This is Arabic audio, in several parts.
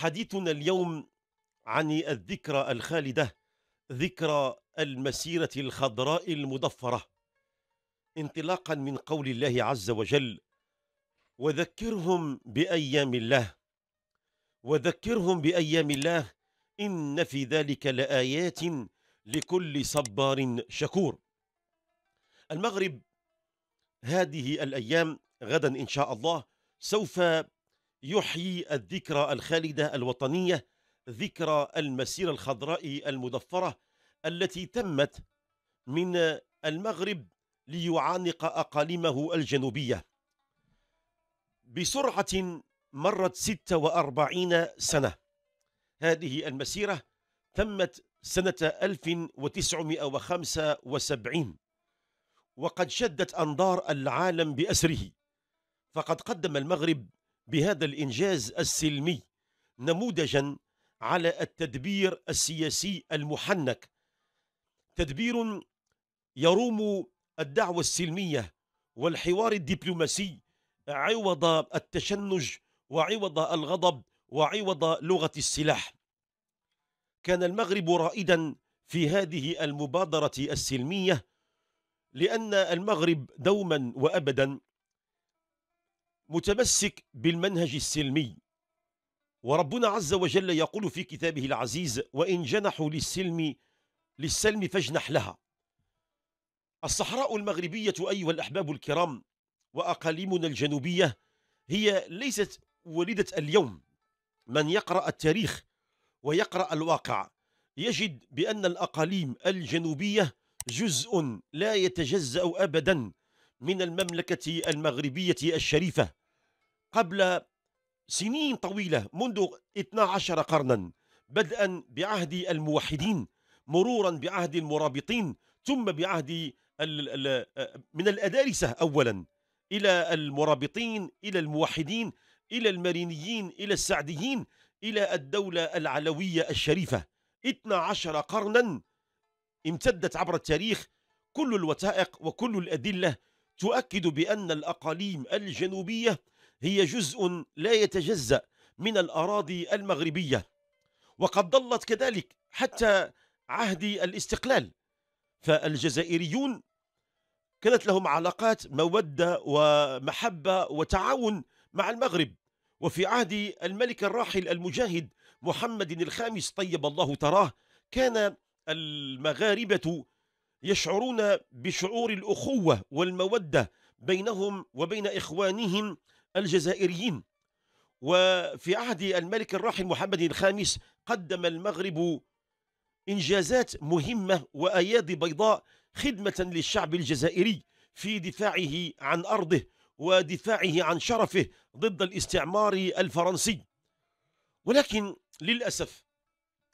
حديثنا اليوم عن الذكرى الخالدة ذكرى المسيرة الخضراء المضفرة انطلاقا من قول الله عز وجل وذكرهم بأيام الله وذكرهم بأيام الله إن في ذلك لآيات لكل صبار شكور المغرب هذه الأيام غدا إن شاء الله سوف يحيي الذكرى الخالدة الوطنية ذكرى المسيرة الخضراء المضفرة التي تمت من المغرب ليعانق أقاليمه الجنوبية بسرعة مرت 46 سنة هذه المسيرة تمت سنة 1975 وقد شدت أنظار العالم بأسره فقد قدم المغرب بهذا الإنجاز السلمي نموذجا على التدبير السياسي المحنك تدبير يروم الدعوة السلمية والحوار الدبلوماسي عوض التشنج وعوض الغضب وعوض لغة السلاح كان المغرب رائدا في هذه المبادرة السلمية لأن المغرب دوما وأبدا متمسك بالمنهج السلمي وربنا عز وجل يقول في كتابه العزيز وإن جنحوا للسلم للسلم فاجنح لها الصحراء المغربية أيها الأحباب الكرام وأقاليمنا الجنوبية هي ليست ولدة اليوم من يقرأ التاريخ ويقرأ الواقع يجد بأن الأقاليم الجنوبية جزء لا يتجزأ أبدا من المملكة المغربية الشريفة قبل سنين طويلة منذ 12 قرنا بدءا بعهد الموحدين مرورا بعهد المرابطين ثم بعهد آه، من الأدارسة أولا إلى المرابطين إلى الموحدين إلى المرينيين إلى السعديين إلى الدولة العلوية الشريفة 12 قرنا امتدت عبر التاريخ كل الوثائق وكل الأدلة تؤكد بأن الأقاليم الجنوبية هي جزء لا يتجزأ من الأراضي المغربية وقد ظلت كذلك حتى عهد الاستقلال فالجزائريون كانت لهم علاقات مودة ومحبة وتعاون مع المغرب وفي عهد الملك الراحل المجاهد محمد الخامس طيب الله تراه كان المغاربة يشعرون بشعور الأخوة والمودة بينهم وبين إخوانهم الجزائريين وفي عهد الملك الراحل محمد الخامس قدم المغرب إنجازات مهمة وأيادي بيضاء خدمة للشعب الجزائري في دفاعه عن أرضه ودفاعه عن شرفه ضد الاستعمار الفرنسي ولكن للأسف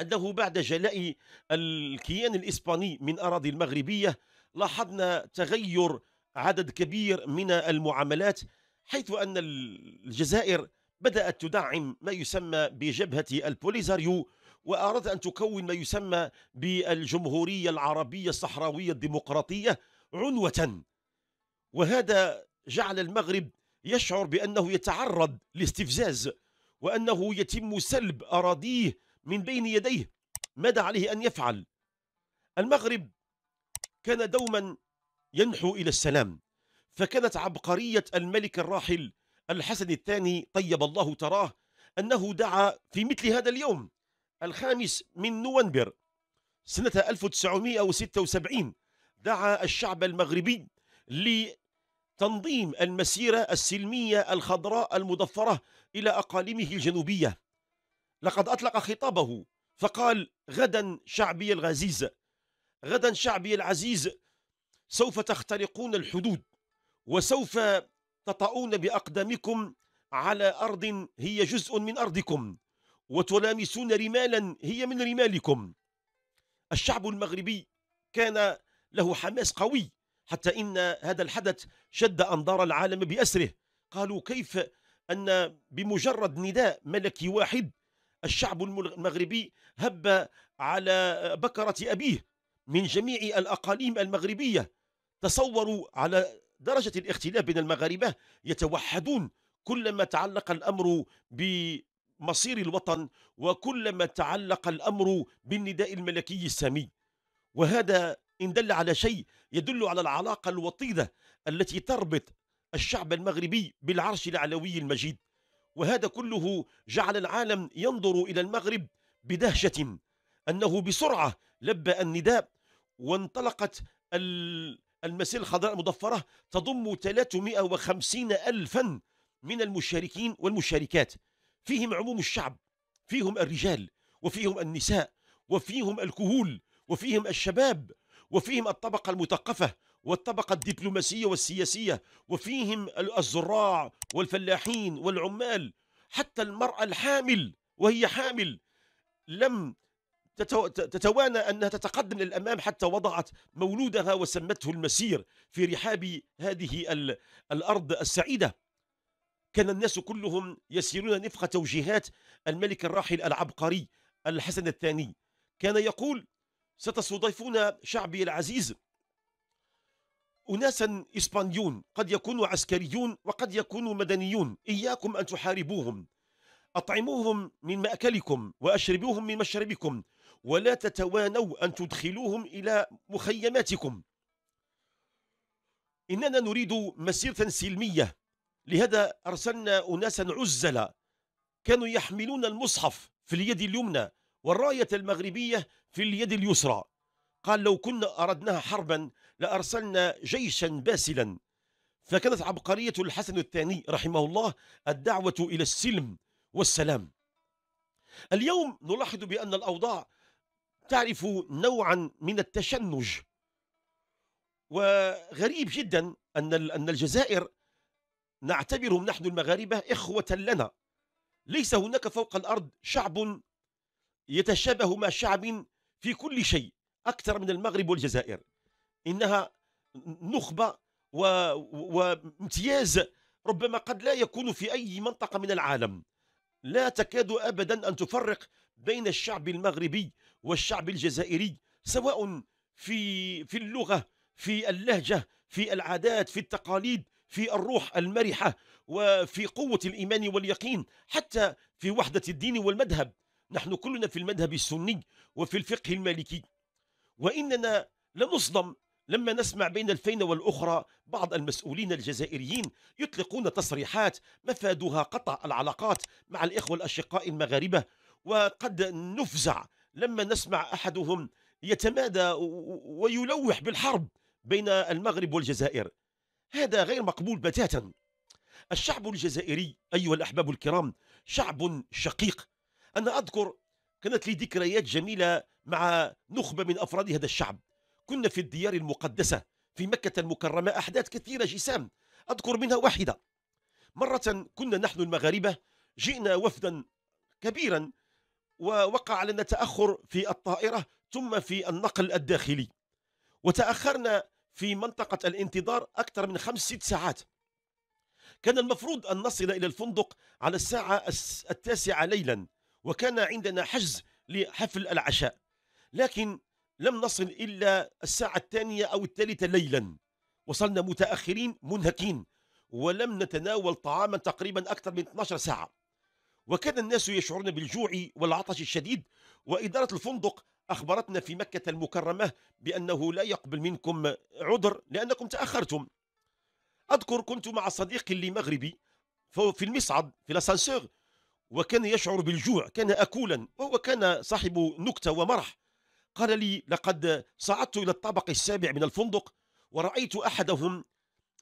أنه بعد جلاء الكيان الإسباني من أراضي المغربية لاحظنا تغير عدد كبير من المعاملات حيث أن الجزائر بدأت تدعم ما يسمى بجبهة البوليزاريو وأرادت أن تكون ما يسمى بالجمهورية العربية الصحراوية الديمقراطية عنوة وهذا جعل المغرب يشعر بأنه يتعرض لاستفزاز وأنه يتم سلب أراضيه من بين يديه ماذا عليه أن يفعل؟ المغرب كان دوما ينحو إلى السلام فكانت عبقرية الملك الراحل الحسن الثاني طيب الله تراه أنه دعا في مثل هذا اليوم الخامس من نوفمبر سنة 1976 دعا الشعب المغربي لتنظيم المسيرة السلمية الخضراء المضفرة إلى أقاليمه الجنوبية لقد أطلق خطابه فقال غدا شعبي العزيز غدا شعبي العزيز سوف تخترقون الحدود وسوف تطؤون باقدامكم على ارض هي جزء من ارضكم وتلامسون رمالا هي من رمالكم الشعب المغربي كان له حماس قوي حتى ان هذا الحدث شد انظار العالم باسره قالوا كيف ان بمجرد نداء ملكي واحد الشعب المغربي هب على بكره ابيه من جميع الاقاليم المغربيه تصوروا على درجة الاختلاف بين المغاربة يتوحدون كلما تعلق الأمر بمصير الوطن وكلما تعلق الأمر بالنداء الملكي السامي وهذا إن دل على شيء يدل على العلاقة الوطيدة التي تربط الشعب المغربي بالعرش العلوي المجيد وهذا كله جعل العالم ينظر إلى المغرب بدهشة أنه بسرعة لبى النداء وانطلقت المسيرة الخضراء المضفرة تضم 350 ألفا من المشاركين والمشاركات فيهم عموم الشعب فيهم الرجال وفيهم النساء وفيهم الكهول وفيهم الشباب وفيهم الطبقة المثقفة والطبقة الدبلوماسية والسياسية وفيهم الزراع والفلاحين والعمال حتى المرأة الحامل وهي حامل لم تتوانى أنها تتقدم للأمام حتى وضعت مولودها وسمته المسير في رحاب هذه الأرض السعيدة كان الناس كلهم يسيرون نفق توجيهات الملك الراحل العبقري الحسن الثاني كان يقول ستستضيفون شعبي العزيز أناسا إسبانيون قد يكونوا عسكريون وقد يكونوا مدنيون إياكم أن تحاربوهم أطعموهم من مأكلكم وأشربوهم من مشربكم ولا تتوانوا أن تدخلوهم إلى مخيماتكم إننا نريد مسيرة سلمية لهذا أرسلنا أناسا عزلا كانوا يحملون المصحف في اليد اليمنى والراية المغربية في اليد اليسرى قال لو كنا أردناها حربا لأرسلنا جيشا باسلا فكانت عبقرية الحسن الثاني رحمه الله الدعوة إلى السلم والسلام اليوم نلاحظ بأن الأوضاع تعرف نوعا من التشنج وغريب جدا أن أن الجزائر نعتبرهم نحن المغاربة إخوة لنا ليس هناك فوق الأرض شعب يتشابه مع شعب في كل شيء أكثر من المغرب والجزائر إنها نخبة و... وامتياز ربما قد لا يكون في أي منطقة من العالم لا تكاد أبدا أن تفرق بين الشعب المغربي والشعب الجزائري سواء في في اللغة في اللهجة في العادات في التقاليد في الروح المرحة وفي قوة الإيمان واليقين حتى في وحدة الدين والمذهب نحن كلنا في المذهب السني وفي الفقه المالكي وإننا لنصدم لما نسمع بين الفين والأخرى بعض المسؤولين الجزائريين يطلقون تصريحات مفادها قطع العلاقات مع الإخوة الأشقاء المغاربة وقد نفزع لما نسمع احدهم يتمادى ويلوح بالحرب بين المغرب والجزائر هذا غير مقبول بتاتا الشعب الجزائري ايها الاحباب الكرام شعب شقيق انا اذكر كانت لي ذكريات جميله مع نخبه من افراد هذا الشعب كنا في الديار المقدسه في مكه المكرمه احداث كثيره جسام اذكر منها واحده مره كنا نحن المغاربه جئنا وفدا كبيرا ووقع لنا تأخر في الطائرة ثم في النقل الداخلي وتأخرنا في منطقة الانتظار أكثر من خمس ست ساعات كان المفروض أن نصل إلى الفندق على الساعة التاسعة ليلا وكان عندنا حجز لحفل العشاء لكن لم نصل إلا الساعة الثانية أو الثالثة ليلا وصلنا متأخرين منهكين ولم نتناول طعاما تقريبا أكثر من 12 ساعة وكان الناس يشعرون بالجوع والعطش الشديد وإدارة الفندق أخبرتنا في مكة المكرمة بأنه لا يقبل منكم عذر لأنكم تأخرتم أذكر كنت مع صديق لي مغربي في المصعد في الأسانسور وكان يشعر بالجوع كان أكولا وهو كان صاحب نكتة ومرح قال لي لقد صعدت إلى الطابق السابع من الفندق ورأيت أحدهم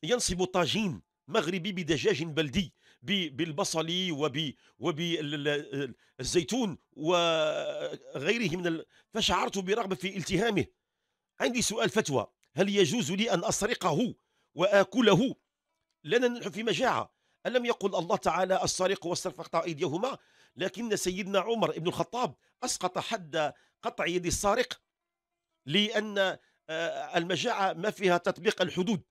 ينصب طاجين مغربي بدجاج بلدي بالبصل وبالزيتون وغيره من ال... فشعرت برغبة في التهامه عندي سؤال فتوى هل يجوز لي أن أسرقه وآكله لنا نحن في مجاعة ألم يقل الله تعالى السارق والسرق فاقطع أيديهما لكن سيدنا عمر بن الخطاب أسقط حد قطع يد السارق لأن آه، المجاعة ما فيها تطبيق الحدود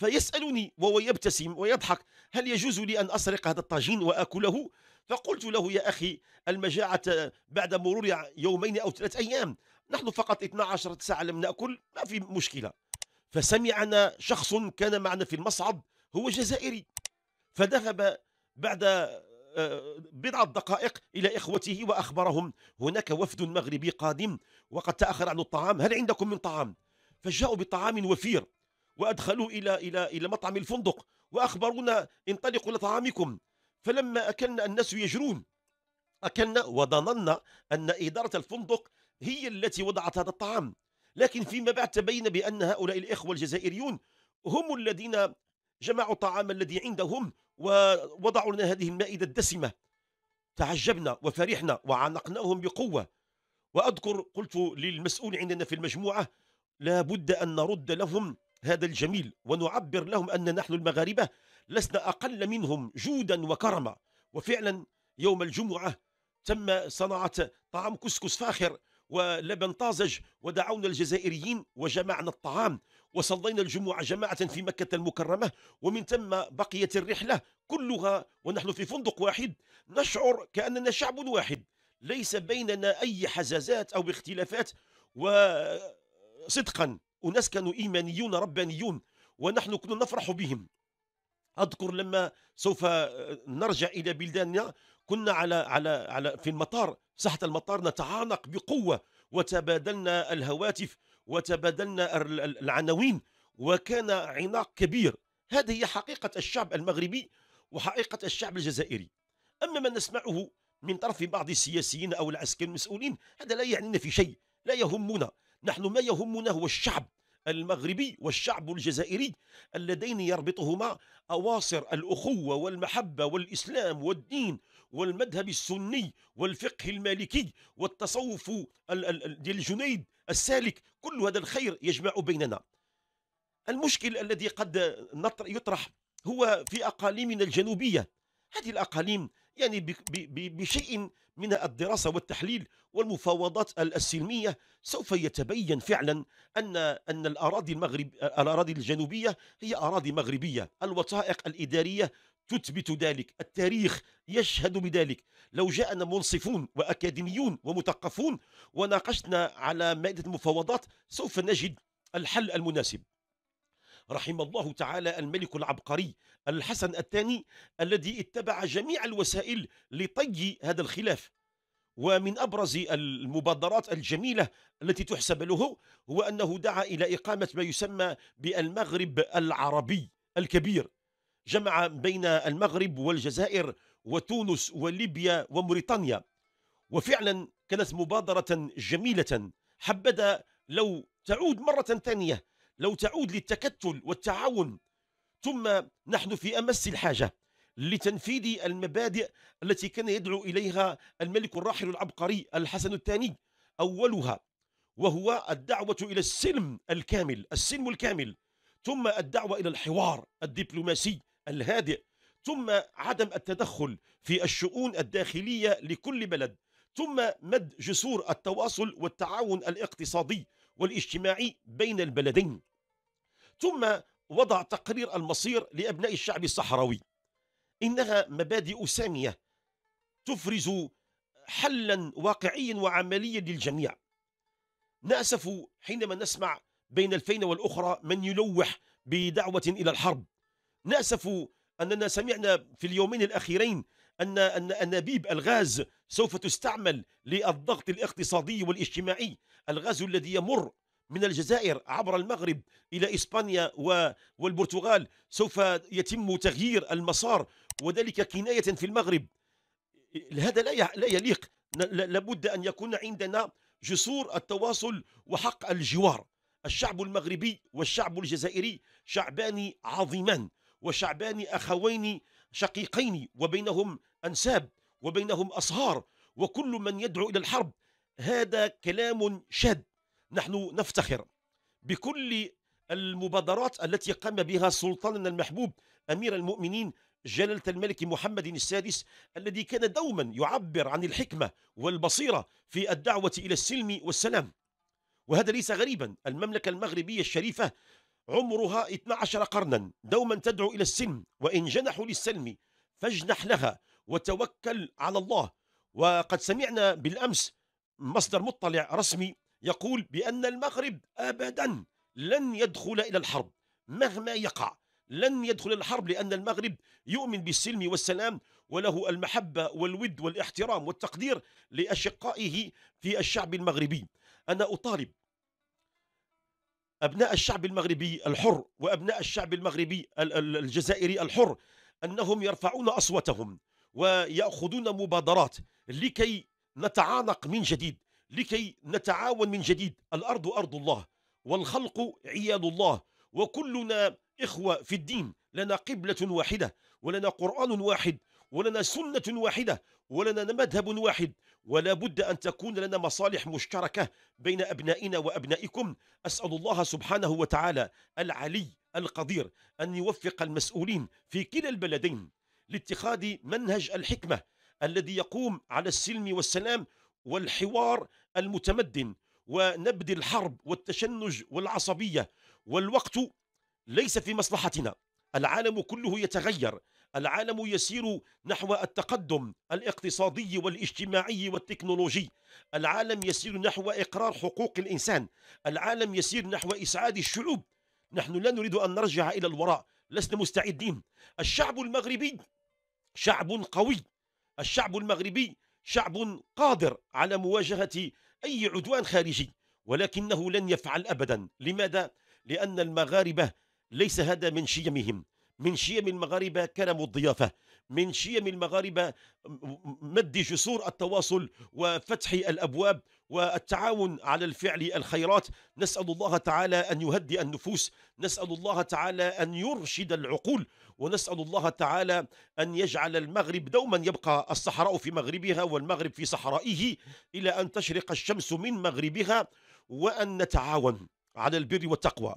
فيسألني وهو يبتسم ويضحك هل يجوز لي أن أسرق هذا الطاجين وأكله؟ فقلت له يا أخي المجاعة بعد مرور يومين أو ثلاث أيام نحن فقط 12 ساعة لم نأكل ما في مشكلة فسمعنا شخص كان معنا في المصعد هو جزائري فذهب بعد آه، بضعة دقائق إلى إخوته وأخبرهم هناك وفد مغربي قادم وقد تأخر عن الطعام هل عندكم من طعام؟ فجاءوا بطعام وفير وأدخلوه إلى إلى إلى مطعم الفندق وأخبرونا انطلقوا لطعامكم فلما أكلنا الناس يجرون أكلنا وظننا أن إدارة الفندق هي التي وضعت هذا الطعام لكن فيما بعد تبين بأن هؤلاء الإخوة الجزائريون هم الذين جمعوا الطعام الذي عندهم ووضعوا لنا هذه المائدة الدسمة تعجبنا وفرحنا وعانقناهم بقوة وأذكر قلت للمسؤول عندنا في المجموعة لا بد أن نرد لهم هذا الجميل ونعبر لهم أن نحن المغاربة لسنا أقل منهم جودا وكرما وفعلا يوم الجمعة تم صناعة طعام كسكس فاخر ولبن طازج ودعونا الجزائريين وجمعنا الطعام وصلينا الجمعة جماعة في مكة المكرمة ومن ثم بقيت الرحلة كلها ونحن في فندق واحد نشعر كأننا شعب واحد ليس بيننا أي حزازات أو اختلافات وصدقا أناس كانوا إيمانيون ربانيون ونحن كنا نفرح بهم أذكر لما سوف نرجع إلى بلداننا كنا على على على في المطار ساحة المطار نتعانق بقوة وتبادلنا الهواتف وتبادلنا العناوين وكان عناق كبير هذه هي حقيقة الشعب المغربي وحقيقة الشعب الجزائري أما ما نسمعه من طرف بعض السياسيين أو العسكريين المسؤولين هذا لا يعنينا في شيء لا يهمنا نحن ما يهمنا هو الشعب المغربي والشعب الجزائري اللذين يربطهما أواصر الأخوة والمحبة والإسلام والدين والمذهب السني والفقه المالكي والتصوف ديال الجنيد السالك كل هذا الخير يجمع بيننا المشكل الذي قد يطرح هو في أقاليمنا الجنوبية هذه الأقاليم يعني بشيء من الدراسة والتحليل والمفاوضات السلمية سوف يتبين فعلا أن أن الأراضي المغرب الأراضي الجنوبية هي أراضي مغربية الوثائق الإدارية تثبت ذلك التاريخ يشهد بذلك لو جاءنا منصفون وأكاديميون ومثقفون وناقشنا على مائدة المفاوضات سوف نجد الحل المناسب رحم الله تعالى الملك العبقري الحسن الثاني الذي اتبع جميع الوسائل لطي هذا الخلاف ومن أبرز المبادرات الجميلة التي تحسب له هو أنه دعا إلى إقامة ما يسمى بالمغرب العربي الكبير جمع بين المغرب والجزائر وتونس وليبيا وموريتانيا وفعلا كانت مبادرة جميلة حبذا لو تعود مرة ثانية لو تعود للتكتل والتعاون ثم نحن في أمس الحاجة لتنفيذ المبادئ التي كان يدعو إليها الملك الراحل العبقري الحسن الثاني أولها وهو الدعوة إلى السلم الكامل السلم الكامل ثم الدعوة إلى الحوار الدبلوماسي الهادئ ثم عدم التدخل في الشؤون الداخلية لكل بلد ثم مد جسور التواصل والتعاون الاقتصادي والاجتماعي بين البلدين ثم وضع تقرير المصير لأبناء الشعب الصحراوي إنها مبادئ سامية تفرز حلا واقعيا وعمليا للجميع نأسف حينما نسمع بين الفين والأخرى من يلوح بدعوة إلى الحرب نأسف أننا سمعنا في اليومين الأخيرين أن أن أنابيب الغاز سوف تستعمل للضغط الاقتصادي والاجتماعي الغاز الذي يمر من الجزائر عبر المغرب إلى إسبانيا والبرتغال سوف يتم تغيير المسار وذلك كناية في المغرب هذا لا لا يليق لابد أن يكون عندنا جسور التواصل وحق الجوار الشعب المغربي والشعب الجزائري شعبان عظيمان وشعبان أخوين شقيقين وبينهم أنساب وبينهم أصهار وكل من يدعو إلى الحرب هذا كلام شاد نحن نفتخر بكل المبادرات التي قام بها سلطاننا المحبوب أمير المؤمنين جلالة الملك محمد السادس الذي كان دوما يعبر عن الحكمة والبصيرة في الدعوة إلى السلم والسلام وهذا ليس غريبا المملكة المغربية الشريفة عمرها 12 قرنا دوما تدعو إلى السلم وإن جنحوا للسلم فاجنح لها وتوكل على الله وقد سمعنا بالأمس مصدر مطلع رسمي يقول بأن المغرب أبدا لن يدخل إلى الحرب مهما يقع لن يدخل الحرب لأن المغرب يؤمن بالسلم والسلام وله المحبة والود والاحترام والتقدير لأشقائه في الشعب المغربي أنا أطالب أبناء الشعب المغربي الحر وأبناء الشعب المغربي الجزائري الحر أنهم يرفعون أصوتهم ويأخذون مبادرات لكي نتعانق من جديد لكي نتعاون من جديد الأرض أرض الله والخلق عيال الله وكلنا إخوة في الدين لنا قبلة واحدة ولنا قرآن واحد ولنا سنة واحدة ولنا مذهب واحد ولا بد أن تكون لنا مصالح مشتركة بين أبنائنا وأبنائكم أسأل الله سبحانه وتعالى العلي القدير أن يوفق المسؤولين في كلا البلدين لاتخاذ منهج الحكمة الذي يقوم على السلم والسلام والحوار المتمدن ونبذ الحرب والتشنج والعصبية والوقت ليس في مصلحتنا العالم كله يتغير العالم يسير نحو التقدم الاقتصادي والاجتماعي والتكنولوجي العالم يسير نحو إقرار حقوق الإنسان العالم يسير نحو إسعاد الشعوب نحن لا نريد أن نرجع إلى الوراء لسنا مستعدين الشعب المغربي شعب قوي الشعب المغربي شعب قادر على مواجهة أي عدوان خارجي ولكنه لن يفعل أبدا لماذا؟ لأن المغاربة ليس هذا من شيمهم من شيم المغاربة كرم الضيافة من شيم المغاربة مد جسور التواصل وفتح الأبواب والتعاون على الفعل الخيرات نسأل الله تعالى أن يهدئ النفوس نسأل الله تعالى أن يرشد العقول ونسأل الله تعالى أن يجعل المغرب دوما يبقى الصحراء في مغربها والمغرب في صحرائه إلى أن تشرق الشمس من مغربها وأن نتعاون على البر والتقوى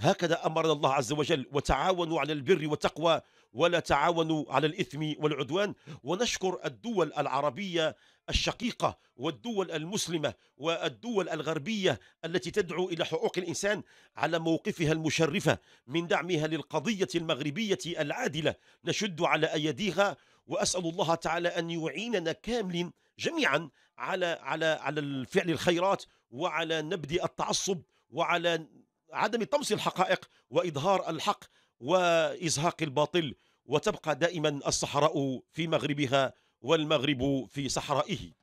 هكذا أمرنا الله عز وجل وتعاونوا على البر والتقوى ولا تعاونوا على الإثم والعدوان ونشكر الدول العربية الشقيقة والدول المسلمة والدول الغربية التي تدعو إلى حقوق الإنسان على موقفها المشرفة من دعمها للقضية المغربية العادلة نشد على أيديها وأسأل الله تعالى أن يعيننا كامل جميعا على على على الفعل الخيرات وعلى نبذ التعصب وعلى عدم طمس الحقائق وإظهار الحق وإزهاق الباطل وتبقى دائما الصحراء في مغربها والمغرب في صحرائه